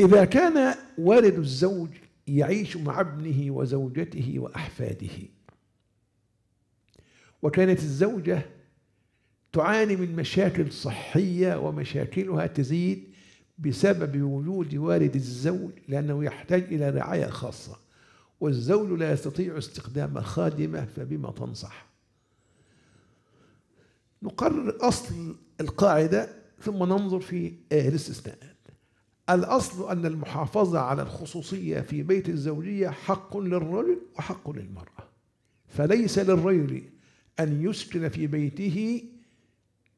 إذا كان والد الزوج يعيش مع ابنه وزوجته وأحفاده وكانت الزوجة تعاني من مشاكل صحية ومشاكلها تزيد بسبب وجود والد الزوج لأنه يحتاج إلى رعاية خاصة والزوج لا يستطيع استخدام خادمة فبما تنصح نقرر أصل القاعدة ثم ننظر في آه، الاستثناء الأصل أن المحافظة على الخصوصية في بيت الزوجية حق للرجل وحق للمرأة فليس للرجل أن يسكن في بيته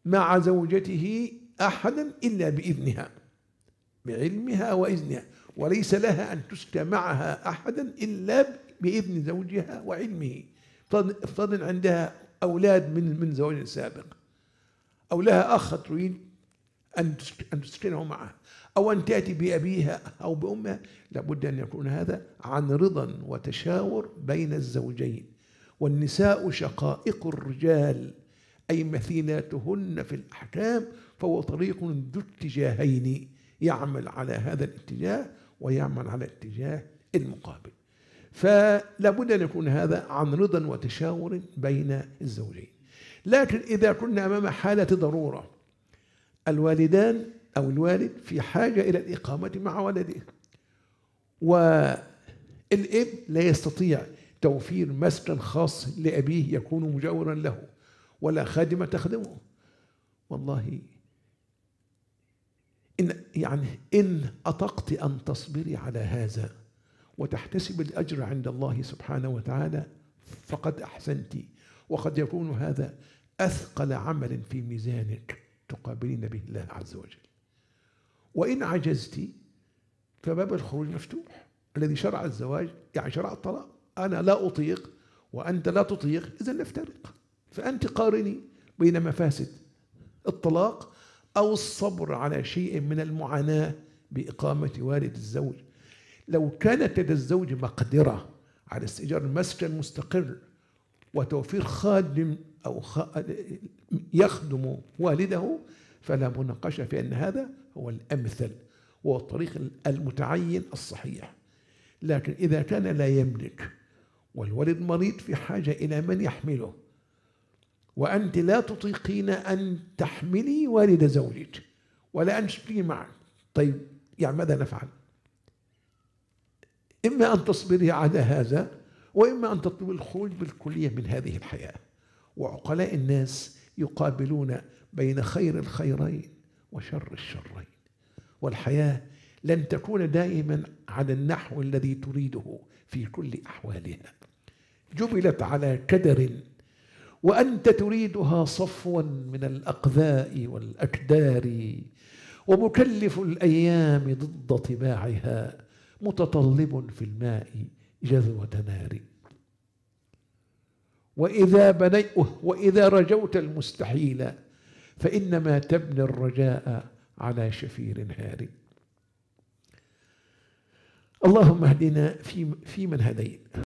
مع زوجته أحدا إلا بإذنها بعلمها وإذنها وليس لها أن تسكن معها أحدا إلا بإذن زوجها وعلمه افترض عندها أولاد من من زواج سابق أو لها أخ تريد أن تسكنه معه أو أن تأتي بأبيها أو بأمها لابد أن يكون هذا عن رضا وتشاور بين الزوجين والنساء شقائق الرجال أي مثيلاتهن في الأحكام فهو طريق ذو اتجاهين يعمل على هذا الاتجاه ويعمل على الاتجاه المقابل فلا بد أن يكون هذا عن رضا وتشاور بين الزوجين لكن إذا كنا أمام حالة ضرورة الوالدان أو الوالد في حاجة إلى الإقامة مع ولده والاب لا يستطيع توفير مسكن خاص لأبيه يكون مجاورا له ولا خادمة تخدمه والله إن يعني إن أطقت أن تصبري على هذا وتحتسب الأجر عند الله سبحانه وتعالى فقد أحسنت وقد يكون هذا أثقل عمل في ميزانك تقابلين به الله عز وجل وإن عجزت فباب الخروج مفتوح الذي شرع الزواج يعني شرع الطلاق أنا لا أطيق وأنت لا تطيق إذا نفترق فأنت قارني بين مفاسد الطلاق أو الصبر على شيء من المعاناة بإقامة والد الزوج لو كانت لدى الزوج مقدرة على استئجار مسكن مستقر وتوفير خادم أو يخدم والده فلا مناقشة في أن هذا هو الأمثل وهو الطريق المتعين الصحيح لكن إذا كان لا يملك والولد مريض في حاجة إلى من يحمله وأنت لا تطيقين أن تحملي والد زوجك ولا أن تشتري معك طيب يعني ماذا نفعل إما أن تصبري على هذا وإما أن تطلبي الخروج بالكلية من هذه الحياة وعقلاء الناس يقابلون بين خير الخيرين وشر الشرين والحياه لن تكون دائما على النحو الذي تريده في كل احوالها جبلت على كدر وانت تريدها صفوا من الاقذاء والاكدار ومكلف الايام ضد طباعها متطلب في الماء جذوه نار وإذا بنيته وإذا رجوت المستحيل فإنما تبني الرجاء على شفير هاري اللهم اهدنا في, في من هديت